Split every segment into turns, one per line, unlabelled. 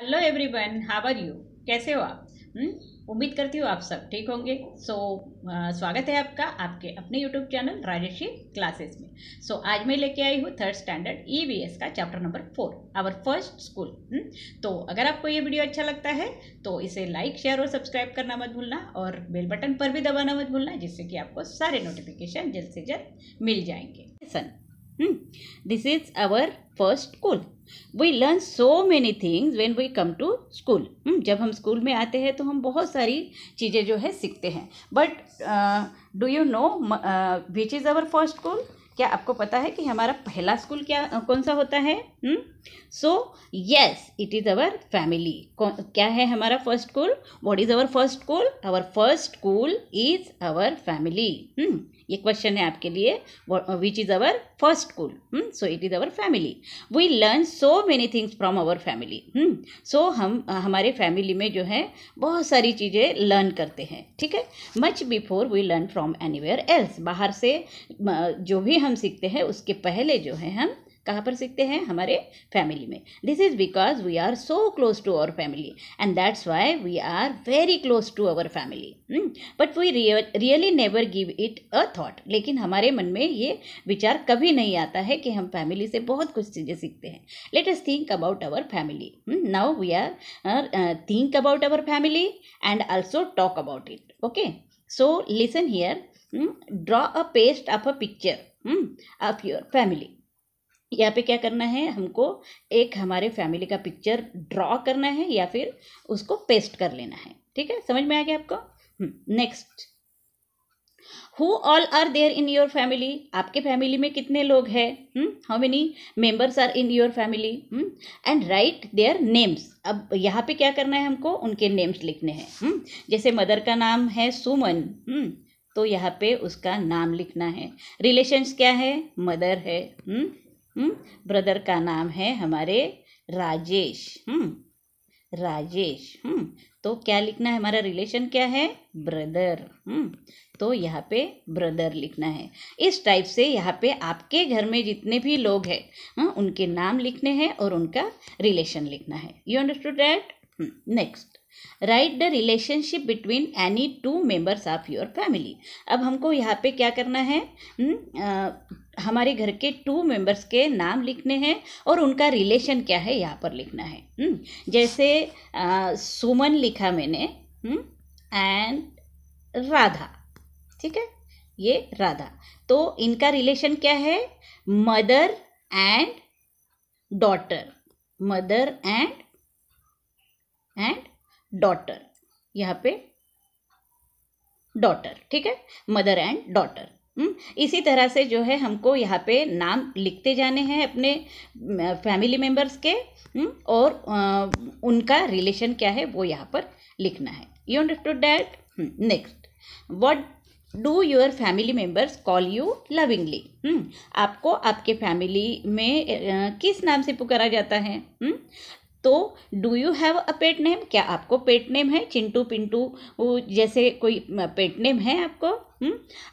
Hello everyone how are you कैसे हो आप हम्म, उम्मीद करती हूँ आप सब ठीक होंगे सो so, स्वागत है आपका आपके अपने यूट्यूब चैनल राजेशी क्लासेस में सो so, आज मैं लेके आई हूँ थर्ड स्टैंडर्ड ई का chapter number four our first school तो अगर आपको ये वीडियो अच्छा लगता है तो इसे लाइक शेयर और सब्सक्राइब करना मत भूलना और बेल बटन पर भी दबाना मत भूलना जिससे कि आपको सारे नोटिफिकेशन जल्द से जल्द मिल जाएंगे सन Hmm? This is our first school. We learn so many things when we come to school जब हम स्कूल में आते हैं तो हम बहुत सारी चीज़ें जो है सीखते हैं but do you know which is our first school क्या आपको पता है कि हमारा पहला स्कूल क्या कौन सा होता है hmm? So yes it is our family क्या है हमारा first goal what is our first goal our first goal is our family ये क्वेश्चन है आपके लिए which is our first goal so it is our family we learn so many things from our family so हम हमारे family में जो है बहुत सारी चीज़ें लर्न करते हैं ठीक है much before we learn from anywhere else बाहर से जो भी हम सीखते हैं उसके पहले जो है हम कहाँ पर सीखते हैं हमारे फैमिली में this is because we are so close to our family and that's why we are very close to our family but we really never give it a thought लेकिन हमारे मन में ये विचार कभी नहीं आता है कि हम फैमिली से बहुत कुछ चीज़ें सीखते हैं let think about our family now we are think about our family and also talk about it okay so listen here draw a paste of a picture of your family यहाँ पे क्या करना है हमको एक हमारे फैमिली का picture draw करना है या फिर उसको पेस्ट कर लेना है ठीक है समझ में आ गया आपको next who all are there in your family आपके फैमिली में कितने लोग हैं how many members are in your family and write their names अब यहाँ पे क्या करना है हमको उनके नेम्स लिखने हैं hmm? जैसे मदर का नाम है सुमन hmm? तो यहाँ पे उसका नाम लिखना है रिलेशंस क्या है मदर है hmm? ब्रदर हम्म, का नाम है हमारे राजेश हम्म राजेश हम्म तो क्या लिखना है हमारा रिलेशन क्या है ब्रदर हम्म तो यहाँ पे ब्रदर लिखना है इस टाइप से यहाँ पे आपके घर में जितने भी लोग हैं हम्म, उनके नाम लिखने हैं और उनका रिलेशन लिखना है you understood that next write the relationship between any two members of your family अब हमको यहाँ पे क्या करना है आ, हम्म, हमारे घर के टू मेंबर्स के नाम लिखने हैं और उनका रिलेशन क्या है यहाँ पर लिखना है हम्म, जैसे आ, सुमन लिखा मैंने एंड हम्म, राधा ठीक है ये राधा तो इनका रिलेशन क्या है mother and daughter mother and and daughter यहाँ पे डॉटर ठीक है मदर एंड डॉटर इसी तरह से जो है हमको यहाँ पे नाम लिखते जाने हैं अपने फैमिली मेम्बर्स के हम्म? और उनका रिलेशन क्या है वो यहाँ पर लिखना है you understood that next what do your family members call you lovingly आपको आपके फैमिली में किस नाम से पुकारा जाता है हम्म? तो do you have a pet name क्या आपको पेट नेम है चिंटू पिंटू जैसे कोई पेट नेम है आपको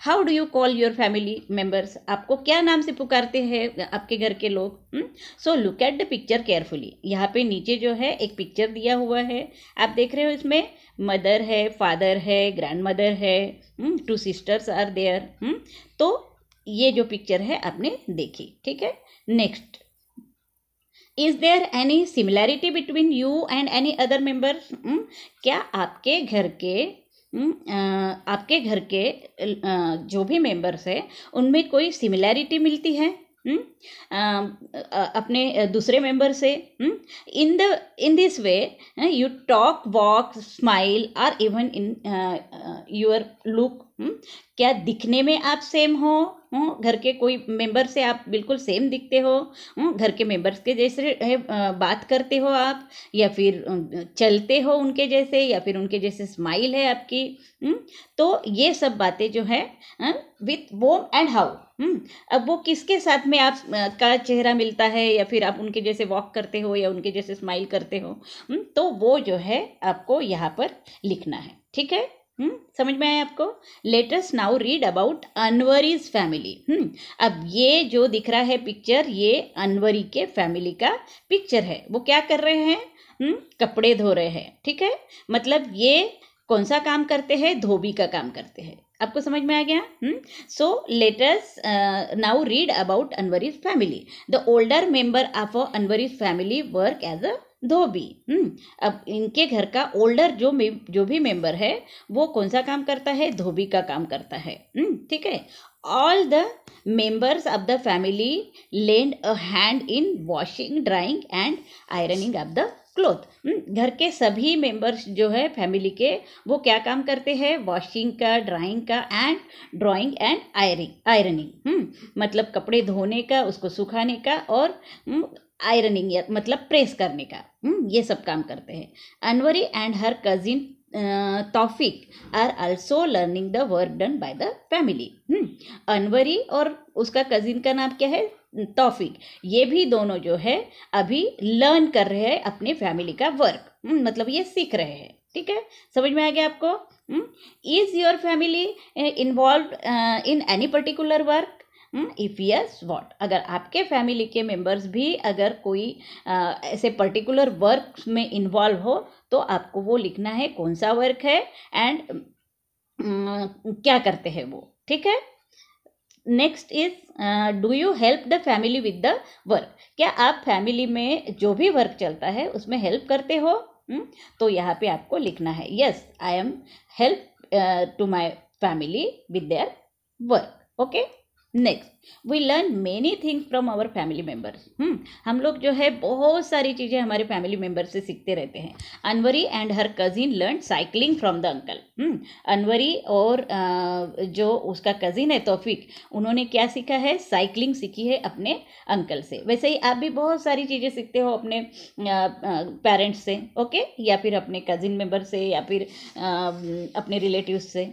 how do you call your family members आपको क्या नाम से पुकारते हैं आपके घर के लोग so look at the picture carefully यहाँ पे नीचे जो है एक पिक्चर दिया हुआ है आप देख रहे हो इसमें मदर है फादर है ग्रैंड मदर है टू सिस्टर्स आर देयर तो ये जो पिक्चर है आपने देखी ठीक है next is there any similarity between you and any other member क्या आपके घर के hmm, आपके घर के जो भी मेम्बर्स हैं उनमें कोई सिमिलैरिटी मिलती है hmm? अपने दूसरे मेंबर से in the in this way you talk walk smile or even in your look hmm? क्या दिखने में आप सेम हो हम्म? घर के कोई मेंबर से आप बिल्कुल सेम दिखते हो हम्म? घर के मेंबर्स के जैसे बात करते हो आप या फिर चलते हो उनके जैसे या फिर उनके जैसे स्माइल है आपकी तो ये सब बातें जो है विथ वोम एंड हाउ अब वो किसके साथ में आप का चेहरा मिलता है या फिर आप उनके जैसे वॉक करते हो या उनके जैसे स्माइल करते हो तो वो जो है आपको यहाँ पर लिखना है ठीक है हम्म समझ में आया आपको let's now read about Anwari's family hmm अब ये जो दिख रहा है पिक्चर ये अनवरी के फैमिली का पिक्चर है वो क्या कर रहे हैं हम्म कपड़े धो रहे हैं ठीक है मतलब ये कौन सा काम करते हैं धोबी का काम करते हैं आपको समझ में आ गया so let's now read about Anwari's family the older member of Anwari's family work as a dhobi hmm. अब इनके घर का ओल्डर जो जो भी मेंबर है वो कौन सा काम करता है धोबी का काम करता है हम्म। ठीक है all the members of the family lend a hand in washing drying and ironing of the cloth hmm, घर के सभी मेंबर्स जो है फैमिली के वो क्या काम करते हैं वॉशिंग का ड्राइंग का and drying and ironing ironing मतलब कपड़े धोने का उसको सुखाने का और आयरनिंग हम्म, मतलब प्रेस करने का हम्म, ये सब काम करते हैं Anwari and her cousin Taufiq are also learning the work done by the family Anwari और उसका कजिन का नाम क्या है तौफीक ये भी दोनों जो है अभी लर्न कर रहे हैं अपने फैमिली का वर्क मतलब ये सीख रहे हैं ठीक है समझ में आ गया आपको is your family involve in any particular work if yes what अगर आपके फैमिली के मेम्बर्स भी अगर कोई आ, eh, ऐसे पर्टिकुलर वर्क में इन्वॉल्व हो तो आपको वो लिखना है कौन सा वर्क है एंड क्या करते हैं वो ठीक है next is do you help the family with the work क्या आप फैमिली में जो भी वर्क चलता है उसमें हेल्प करते हो हुँ? हम्म, तो यहाँ पे आपको लिखना है yes I am help to my family with their work okay next we learn many things from our family members हम लोग जो है बहुत सारी चीज़ें हमारे फैमिली मेम्बर से सीखते रहते हैं Anwari and her cousin learn cycling from the uncle Anwari और जो उसका कज़िन है तोफिक उन्होंने क्या सीखा है साइकिलिंग सीखी है अपने अंकल से वैसे ही आप भी बहुत सारी चीज़ें सीखते हो अपने पेरेंट्स से ओके या फिर अपने कज़िन मेम्बर से या फिर अपने रिलेटिव से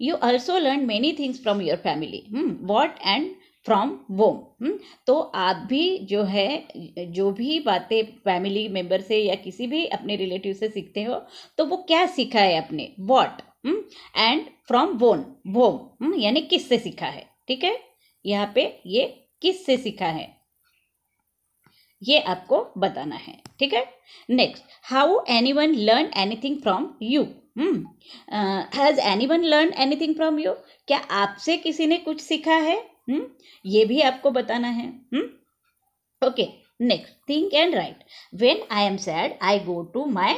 you also learn many things from your family what and from whom तो आप भी जो है जो भी बातें फैमिली मेम्बर से या किसी भी अपने रिलेटिव से सीखते हो तो वो क्या सीखा है अपने वॉट एंड फ्रॉम वोन वोम यानी किस से सीखा है ठीक है यहाँ पे ये किस से सीखा है ये आपको बताना है ठीक है next how anyone learn anything from you has anyone learn anything from you क्या आपसे किसी ने कुछ सीखा है हम्म hmm? ये भी आपको बताना है hmm okay next think and write when I am sad I go to my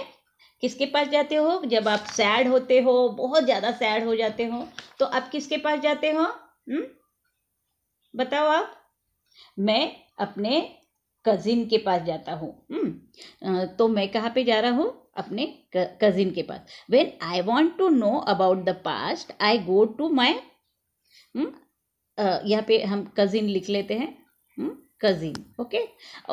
किसके पास जाते हो जब आप सैड होते हो बहुत ज़्यादा सैड हो जाते हो तो आप किसके पास जाते हो hmm? बताओ आप मैं अपने कज़िन के पास जाता हूँ hmm. uh, तो मैं कहाँ पे जा रहा हूँ अपने कजिन के पास when I want to know about the past I go to my यहाँ पे हम कजिन लिख लेते हैं कजिन hmm, ओके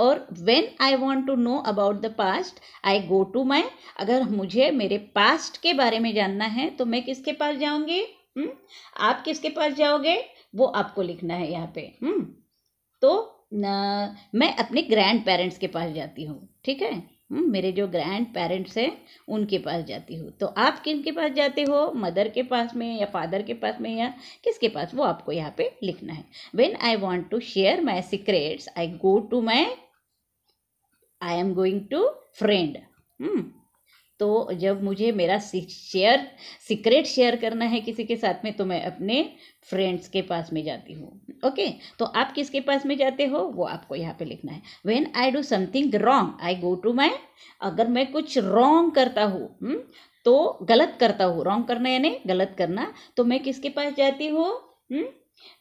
और when I want to know about the past I go to my अगर मुझे मेरे पास्ट के बारे में जानना है तो मैं किसके पास जाऊंगी hmm, आप किसके पास जाओगे वो आपको लिखना है यहाँ पे hmm? तो न, मैं अपने ग्रैंड पेरेंट्स के पास जाती हूँ ठीक है हम्म, मेरे जो ग्रैंड पेरेंट्स हैं उनके पास जाती हूँ तो आप किन के पास जाते हो मदर के पास में या फादर के पास में या किसके पास वो आपको यहाँ पे लिखना है when I want to share my secrets I go to my I am going to friend तो जब मुझे मेरा शेयर सीक्रेट शेयर करना है किसी के साथ में तो मैं अपने फ्रेंड्स के पास में जाती हूँ ओके तो आप किसके पास में जाते हो वो आपको यहाँ पे लिखना है when I do something wrong I go to my अगर मैं कुछ रॉन्ग करता हूँ हम्म, तो गलत करता हूँ रॉन्ग करना यानी गलत करना तो मैं किसके पास जाती हूँ हम्म,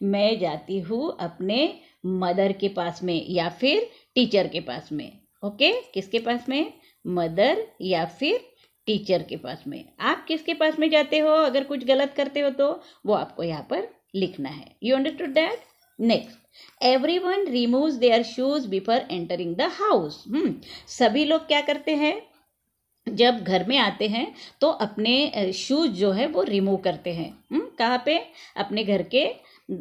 मैं जाती हूँ अपने मदर के पास में या फिर टीचर के पास में ओके किसके पास में मदर या फिर टीचर के पास में आप किसके पास में जाते हो अगर कुछ गलत करते हो तो वो आपको यहाँ पर लिखना है you understood that next everyone remove their shoes before entering the house सभी लोग क्या करते हैं जब घर में आते हैं तो अपने शूज जो है वो रिमूव करते हैं hmm. कहाँ पे अपने घर के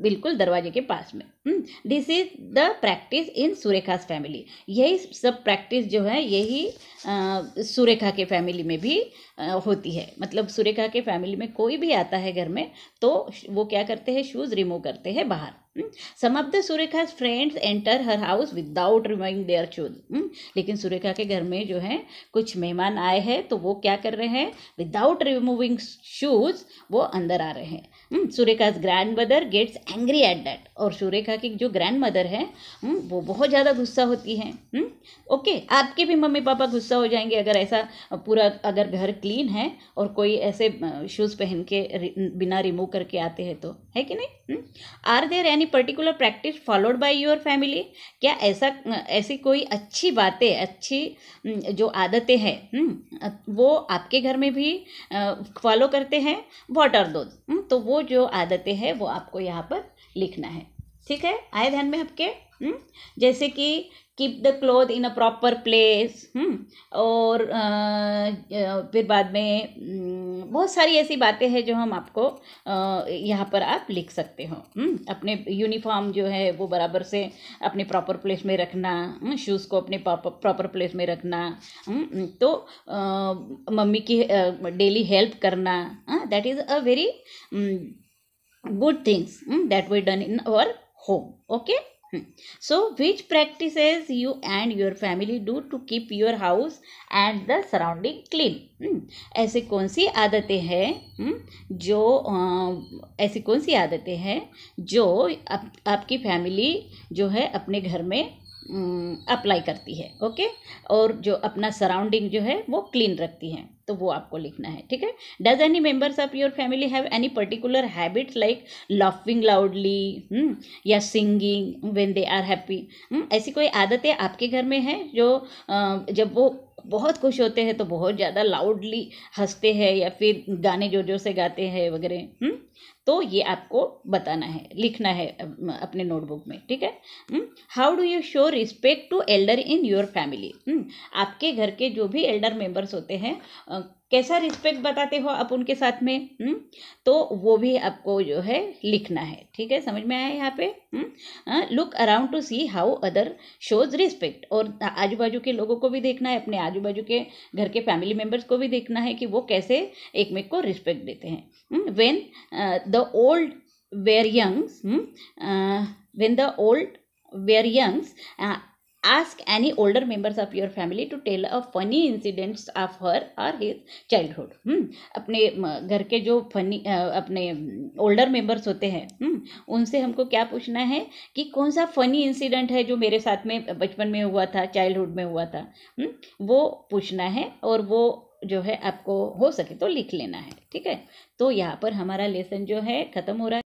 बिल्कुल दरवाजे के पास में this is the practice in Surekha's family यही सब प्रैक्टिस जो है यही सुरेखा के फैमिली में भी आ, होती है मतलब सुरेखा के फैमिली में कोई भी आता है घर में तो वो क्या करते हैं शूज़ रिमूव करते हैं बाहर some of the Surekha friends enter her house without removing their shoes लेकिन सुरेखा के घर में जो है कुछ मेहमान आए हैं तो वो क्या कर रहे हैं विदाउट रिमूविंग शूज वो अंदर आ रहे हैं Surekha's grandmother gets angry at that और सुरेखा की जो ग्रैंड मदर है वो बहुत ज़्यादा गुस्सा होती है ओके okay, आपके भी मम्मी पापा गुस्सा हो जाएंगे अगर ऐसा पूरा अगर घर क्लीन है और कोई ऐसे शूज़ पहन के बिना रिमूव करके आते हैं तो है कि नहीं are there any particular practice followed by your family क्या ऐसा ऐसी कोई अच्छी बातें अच्छी जो आदतें हैं वो आपके घर में भी फॉलो करते हैं वॉट आर दो तो वो जो आदतें हैं वो आपको यहाँ पर लिखना है ठीक है आए ध्यान में आपके जैसे कि keep the cloth in a proper place और फिर बाद में बहुत सारी ऐसी बातें हैं जो हम आपको यहाँ पर आप लिख सकते हो हम्म, अपने यूनिफॉर्म जो है वो बराबर से अपने प्रॉपर प्लेस में रखना शूज़ हम्म, को अपने प्रॉपर प्लेस में रखना हम्म, तो मम्मी की डेली हेल्प करना that is a very good things that we done in our home okay okay so which practices you and your family do to keep your house and the surrounding clean ऐसे कौन सी आदतें हैं जो ऐसी कौन सी आदतें हैं जो आप, आपकी फैमिली जो है अपने घर में अप्लाई करती है ओके और जो अपना सराउंडिंग जो है वो क्लीन रखती है तो वो आपको लिखना है ठीक है does any members of your family have any particular habits like laughing loudly या singing when they are happy ऐसी कोई आदतें आपके घर में हैं जो जब वो बहुत खुश होते हैं तो बहुत ज़्यादा लाउडली हंसते हैं या फिर गाने जोर जोर से गाते हैं वगैरह hmm? तो ये आपको बताना है लिखना है अपने नोटबुक में ठीक है how do you show respect to elder in your family आपके घर के जो भी एल्डर मेंबर्स होते हैं कैसा रिस्पेक्ट बताते हो आप उनके साथ में हुँ? हम्म? तो वो भी आपको जो है लिखना है ठीक है समझ में आया यहाँ पे look around to see how other shows respect और आजू बाजू के लोगों को भी देखना है अपने आजू बाजू के घर के फैमिली मेम्बर्स को भी देखना है कि वो कैसे एक मेक को रिस्पेक्ट देते हैं when the old were youngs when the old were youngs ask any older members of your family to tell a funny incidents of her or his childhood hmm? अपने घर के जो फनी अपने older members होते हैं hmm? उनसे हमको क्या पूछना है कि कौन सा फनी इंसिडेंट है जो मेरे साथ में बचपन में हुआ था चाइल्डहुड में हुआ था hmm? वो पूछना है और वो जो है आपको हो सके तो लिख लेना है ठीक है तो यहाँ पर हमारा लेसन जो है ख़त्म हो रहा है